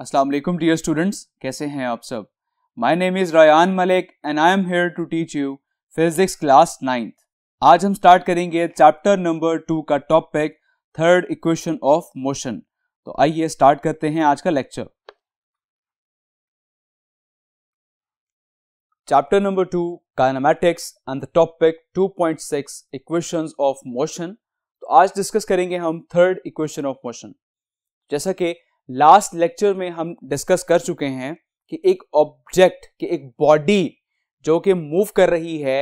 अस्सलाम वालेकुम dear students कैसे हैं आप सब my name is Rayan Malik and I am here to teach you physics class ninth आज हम स्टार्ट करेंगे चैप्टर नंबर टू का topic third equation of motion तो आइए स्टार्ट करते हैं आज का lecture chapter number two kinematics and the topic 2.6 equations of motion तो आज डिस्कस करेंगे हम थर्ड इक्वेशन ऑफ मोशन जैसा कि लास्ट लेक्चर में हम डिस्कस कर चुके हैं कि एक ऑब्जेक्ट कि एक बॉडी जो कि मूव कर रही है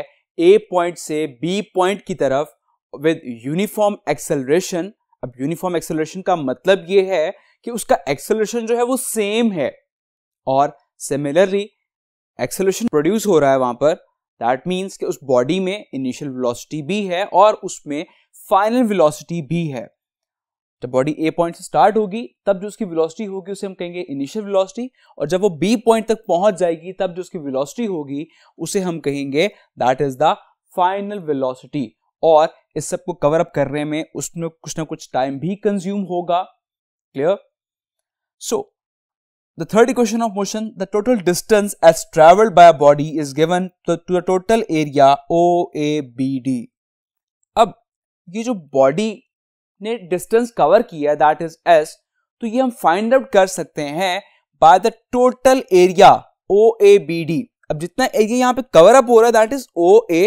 ए पॉइंट से बी पॉइंट की तरफ विद यूनिफॉर्म एक्सेलरेशन अब यूनिफॉर्म एक्सेलरेशन का मतलब ये है कि उसका एक्सेलरेशन जो है वो सेम है और सिमिलरली एक्सेलरेशन प्रोड्यूस हो रहा है वहां पर दैट मीन्स कि उस बॉडी में इनिशियल वेलोसिटी भी है और उसमें फाइनल वेलोसिटी भी है जब बॉडी ए पॉइंट से स्टार्ट होगी तब जो उसकी वेलोसिटी होगी उसे हम कहेंगे इनिशियल वेलोसिटी और जब वो बी पॉइंट तक पहुंच जाएगी तब जो उसकी वेलोसिटी होगी उसे हम कहेंगे that is the final velocity और इस सब को कवर अप करने में उसमें कुछ ना कुछ टाइम भी कंज्यूम होगा clear so the third third of motion the total distance distance travelled traveled body is given to the total area O A B D अब ये जो बॉडी ने डिस्टेंस कवर किया दैट इज एस तो ये हम find out कर सकते हैं by the total area O A B D अब जितना एरिया यहां पे कवर अप हो रहा है that is O A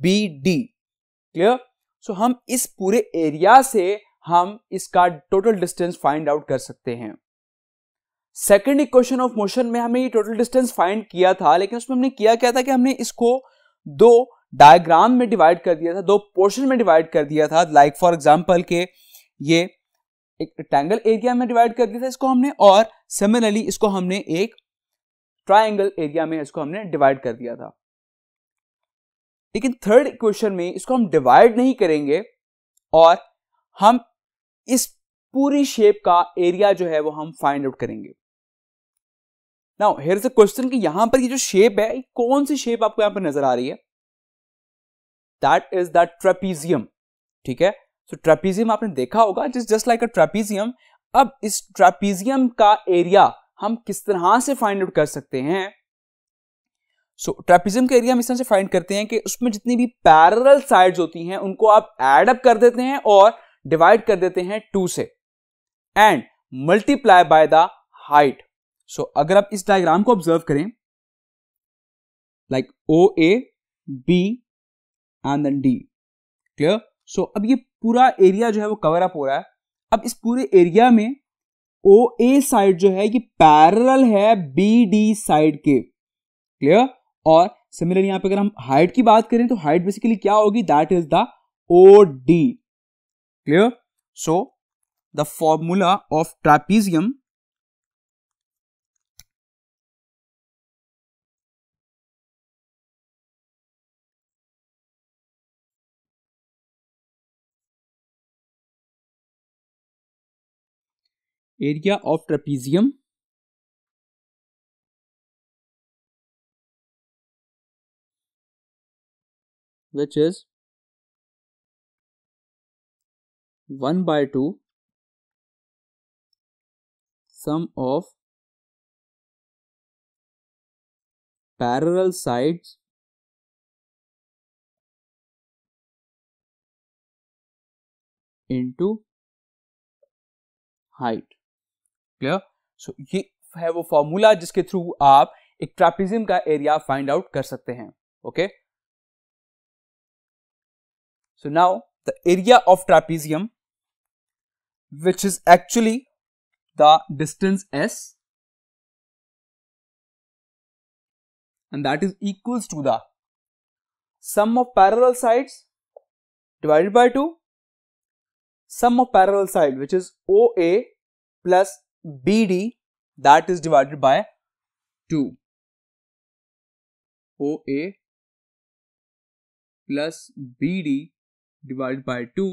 B D clear so हम इस पूरे एरिया से हम इसका टोटल डिस्टेंस फाइंड आउट कर सकते हैं सेकेंड इक्वेशन ऑफ मोशन में हमें ये टोटल डिस्टेंस फाइंड किया था लेकिन उसमें हमने किया क्या था कि हमने इसको दो डायग्राम में डिवाइड कर दिया था दो पोर्शन में डिवाइड कर दिया था लाइक फॉर एग्जाम्पल के ये एक रेक्टेंगल एरिया में डिवाइड कर दिया था इसको हमने और सिमिलरली इसको हमने एक ट्राइंगल एरिया में इसको हमने डिवाइड कर दिया था लेकिन थर्ड इक्वेशन में इसको हम डिवाइड नहीं करेंगे और हम इस पूरी शेप का एरिया जो है वो हम फाइंड आउट करेंगे now here is a question कि यहां पर ये जो शेप है कौन सी शेप आपको यहां पर नजर आ रही है दैट इज दैट ट्रेपीजियम ठीक है सो so, ट्रेपीजियम आपने देखा होगा is just like a trapezium अब इस ट्रेपीजियम का एरिया हम किस तरह से फाइंड आउट कर सकते हैं सो so, ट्रेपीजियम का एरिया हम इस तरह से फाइंड करते हैं कि उसमें जितनी भी पैरल साइड्स होती हैं उनको आप एड अप कर देते हैं और डिवाइड कर देते हैं टू से and multiply by the height so अगर आप इस डायग्राम को ऑब्जर्व करें like O A B and then D clear so अब ये पूरा एरिया जो है वो कवर अप हो रहा है अब इस पूरे एरिया में ओ ए साइड जो है ये पैरल है बी डी साइड के क्लियर और सिमिलर यहां पे अगर हम हाइट की बात करें तो हाइट बेसिकली क्या होगी that is the O D clear so the formula of trapezium area of trapezium which is 1 by 2 sum of parallel sides into height clear so ये है वो फॉर्मूला जिसके थ्रू आप एक ट्रापिज्म का एरिया फाइंड आउट कर सकते हैं okay so now the area of trapezium which is actually the distance s and that is equals to the sum of parallel sides divided by 2 sum of parallel side which is oa plus B D that is divided by two O A plus B D divide by two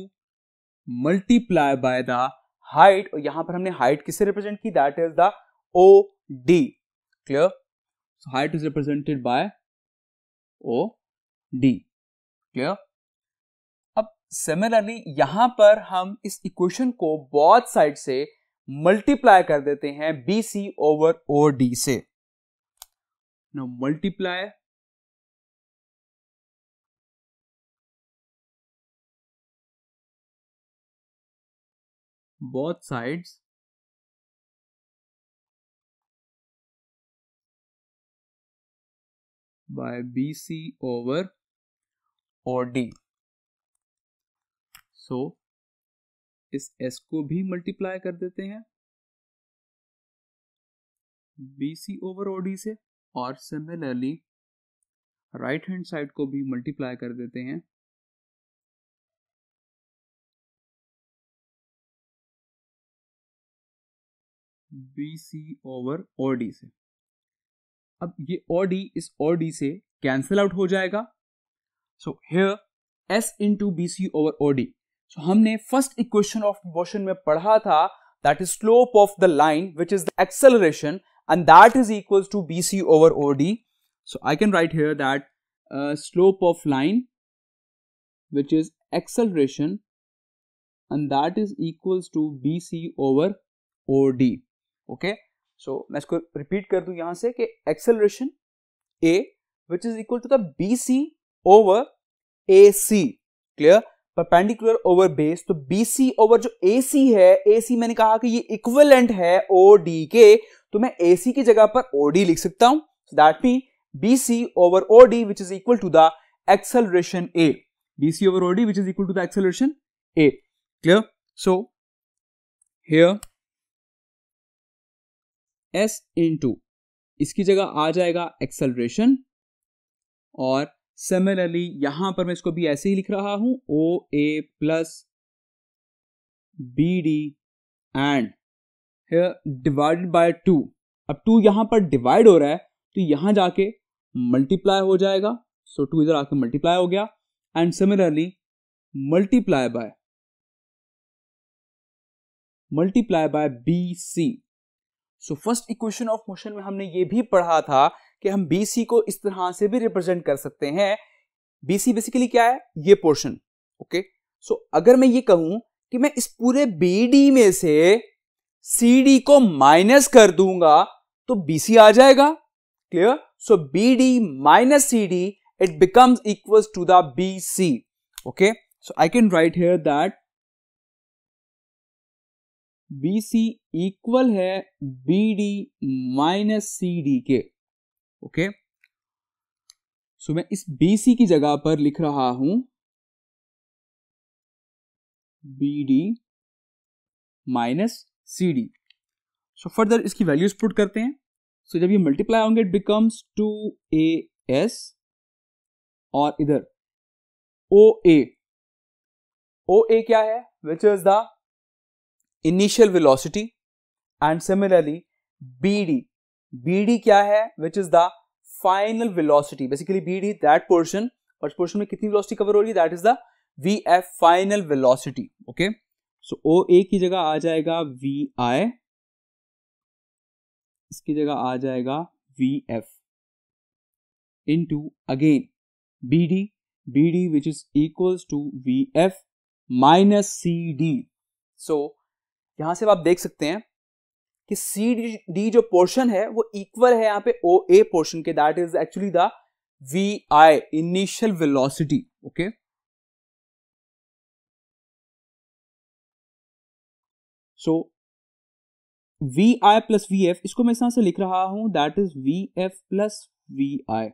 multiply by the height और यहां पर हमने height किसे represent की that is the O D clear so height is represented by O D clear अब similarly यहां पर हम इस इक्वेशन को बहुत साइड से मल्टीप्लाई कर देते हैं बी सी ओवर ओ डी से now multiply both sides by B C over O D so इस एस को भी मल्टीप्लाई कर देते हैं बी सी ओवर ओडी से और सिमिलरली राइट हैंड साइड को भी मल्टीप्लाई कर देते हैं बी सी ओवर ओडी से अब ये ओडी इस ओडी से कैंसिल आउट हो जाएगा so here S into B C over OD so हमने फर्स्ट इक्वेशन ऑफ मोशन में पढ़ा था that is slope of the line which is the acceleration and that is equal to B C over O D okay I can write hair दैट स्लोप ऑफ लाइन विच इज एक्सेलरेशन and that is equal to B C over ओ डी ओके सो मैं इसको रिपीट कर दू यहां से acceleration A which is equal to the B C over A C clear perpendicular over base तो बीसी ओवर जो एसी है एसी मैंने कहा कि ये इक्वलेंट है ओडी के तो मैं एसी की जगह पर ओडी लिख सकता हूं that mean BC over OD which is equal to the acceleration A C over OD which is equal to the acceleration A clear so here S into इसकी जगह आ जाएगा एक्सेलरेशन और सिमिलरली यहां पर मैं इसको भी ऐसे ही लिख रहा हूं O A plus B D and divided by two अब टू यहां पर डिवाइड हो रहा है तो यहां जाके मल्टीप्लाई हो जाएगा सो टू इधर आके मल्टीप्लाई हो गया and similarly multiply by multiply by B C so first equation of motion में हमने ये भी पढ़ा था कि हम बीसी को इस तरह से भी रिप्रेजेंट कर सकते हैं BC बेसिकली क्या है ये पोर्शन ओके सो अगर मैं ये कहूं कि मैं इस पूरे BD में से CD को माइनस कर दूंगा तो BC आ जाएगा clear so B D minus C D it becomes equal to the B C okay so I can write hair that B C equal है B D minus C D के okay सो मैं इस B C की जगह पर लिख रहा हूं B D minus C D so further इसकी वैल्यूज पुट करते हैं सो so, जब ये मल्टीप्लाई होंगे it becomes two A S और इधर ओ ए ओ ए क्या है which is the initial velocity and similarly B D D क्या है which is the final velocity basically B D that portion और इस पोर्शन में कितनी वेलोसिटी कवर हो रही है that is the V F final velocity okay so O A की जगह आ जाएगा वी आई इसकी जगह आ जाएगा V F into again B D B D which is equals to V F minus C D so यहां से आप देख सकते हैं कि सी डी जो पोर्शन है वो इक्वल है यहाँ पे ओ ए पोर्शन के that is actually the V I initial velocity okay so V I plus V F इसको मैं इस तरह से लिख रहा हूं that is V F plus V I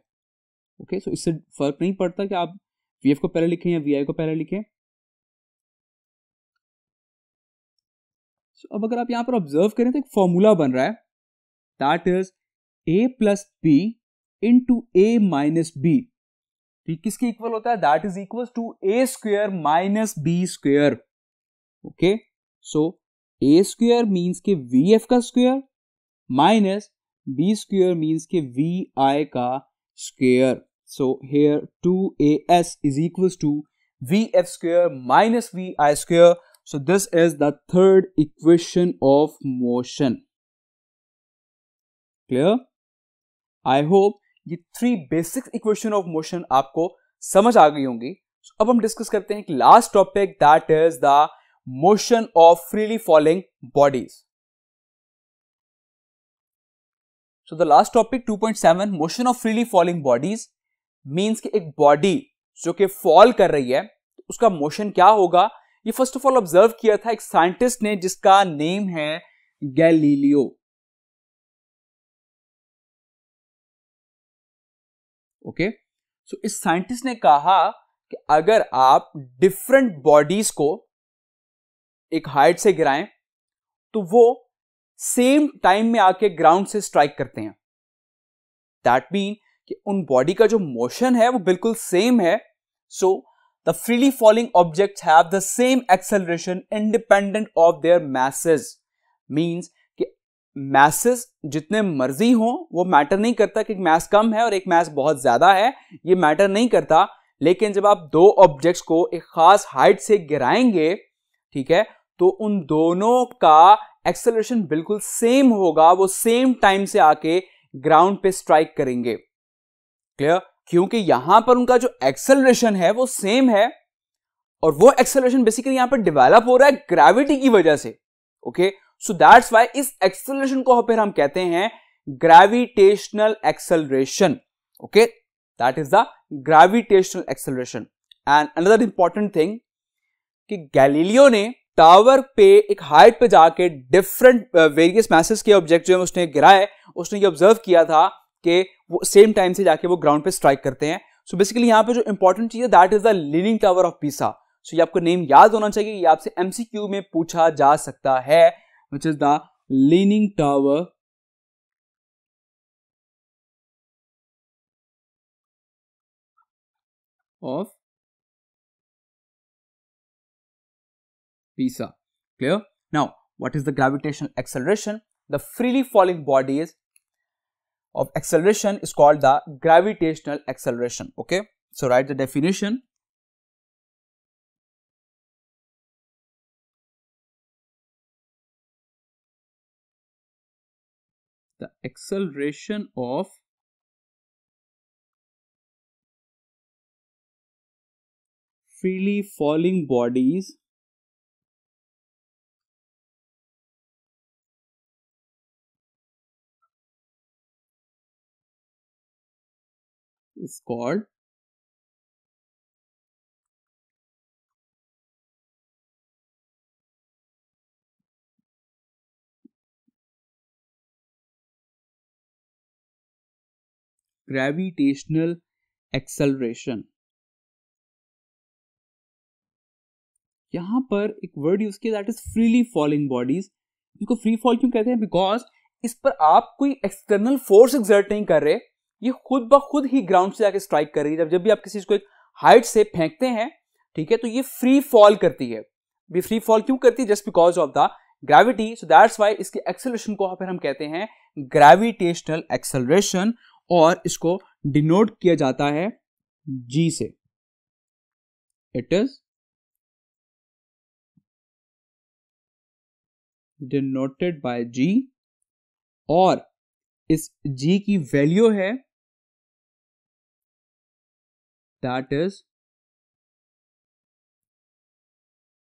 okay so इससे फर्क नहीं पड़ता कि आप वी एफ को पहले लिखें या वी आई को पहले लिखें सो अब अगर आप यहाँ पर ऑब्जर्व करें तो एक फॉर्मूला बन रहा है that is A plus B into A minus B ठीक किसके इक्वल होता है that is equal to A square minus B square okay so A square means के वी एफ का square minus B square means के V I का square so here two A S is equal to V F square minus V I square so this is the third equation of motion clear I hope ये three basic equation of motion आपको समझ आ गई होंगी so, अब हम discuss करते हैं last topic that is the motion of freely following bodies so the last topic 2.7 motion of freely following bodies means कि एक बॉडी जो कि फॉल कर रही है उसका मोशन क्या होगा ये फर्स्ट ऑफ ऑल ऑब्जर्व किया था एक साइंटिस्ट ने जिसका नेम है गैलीलियो ओके सो इस साइंटिस्ट ने कहा कि अगर आप डिफरेंट बॉडीज को एक हाइट से गिराएं तो वो सेम टाइम में आके ग्राउंड से स्ट्राइक करते हैं दैट मीन कि उन बॉडी का जो मोशन है वो बिल्कुल सेम है सो so, the freely falling objects have the same acceleration independent of their masses means कि masses जितने मर्जी हों वो मैटर नहीं करता कि मास कम है और एक मास बहुत ज़्यादा है ये मैटर नहीं करता लेकिन जब आप दो ऑब्जेक्ट्स को एक खास हाइट से गिराएंगे ठीक है तो उन दोनों का एक्सेलरेशन बिल्कुल सेम होगा वो सेम टाइम से आके ग्राउंड पे स्ट्राइक करेंगे क्लियर क्योंकि यहां पर उनका जो एक्सेलरेशन है वो सेम है और वो एक्सेलरेशन बेसिकली यहां पर डेवलप हो रहा है ग्रेविटी की वजह से ओके सो दैट्स वाई इस एक्सेलरेशन को फिर हम कहते हैं gravitational acceleration okay that is the gravitational acceleration and another important thing कि गैलीलियो ने टावर पे एक हाइट पे जाके डिफरेंट वेरियस मैसेज के ऑब्जेक्ट जो है उसने गिराए उसने ये ऑब्जर्व किया था के वो सेम टाइम से जाके वो ग्राउंड पे स्ट्राइक करते हैं सो बेसिकली यहाँ पे जो इंपॉर्टेंट चीज है that is the leaning tower of Pisa so ये आपको नेम याद होना चाहिए ये आपसे एमसीक्यू में पूछा जा सकता है which is the leaning tower of Pisa clear now what is the gravitational acceleration the freely falling bodies of acceleration is called the gravitational acceleration. Okay. So, write the definition. The acceleration of freely falling bodies is called gravitational acceleration. यहां पर एक word use किया that is freely falling bodies इसको free fall क्यों कहते हैं because इस पर आप कोई एक्सटर्नल फोर्स एग्जर्ट नहीं कर रहे ये खुद ब खुद ही ग्राउंड से जाके स्ट्राइक कर रही है जब जब भी आप किसी चीज को एक हाइट से फेंकते हैं ठीक है तो ये फ्री फॉल करती है ये फ्री फॉल क्यों करती है just because of the gravity so that's why इसके एक्सेलरेशन को फिर हम कहते हैं ग्रेविटेशनल एक्सेलरेशन और इसको डिनोट किया जाता है जी से it is denoted by G और इस जी की वैल्यू है that is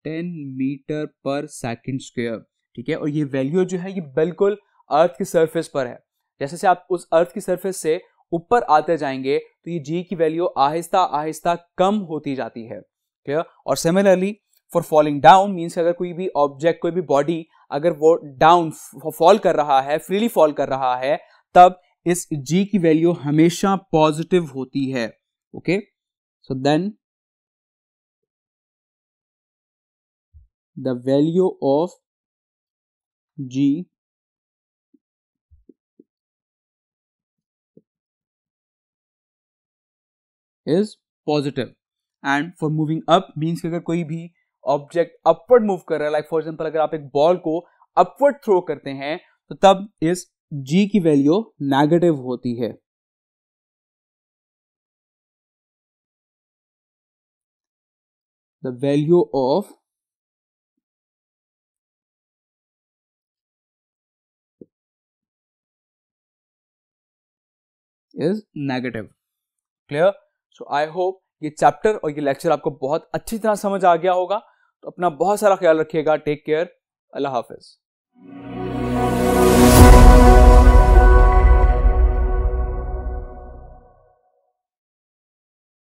10 meter per second square ठीक है और ये वैल्यू जो है ये बिल्कुल अर्थ की सरफेस पर है जैसे से आप उस अर्थ की सरफेस से ऊपर आते जाएंगे तो ये जी की वैल्यू आहिस्ता आहिस्ता कम होती जाती है क्लियर और similarly for falling down means अगर कोई भी ऑब्जेक्ट कोई भी बॉडी अगर वो डाउन फॉल कर रहा है फ्रीली फॉल कर रहा है तब इस जी की वैल्यू हमेशा पॉजिटिव होती है okay okay? so then the value of g is positive and for moving up means कि अगर कोई भी ऑब्जेक्ट अपवर्ड मूव कर रहा है लाइक फॉर एग्जांपल अगर आप एक बॉल को अपवर्ड थ्रो करते हैं तो तब इस g की वैल्यू नेगेटिव होती है the value of is negative clear so I hope ये चैप्टर और ये लेक्चर आपको बहुत अच्छी तरह समझ आ गया होगा तो अपना बहुत सारा ख्याल रखिएगा टेक केयर अल्लाह हाफिज़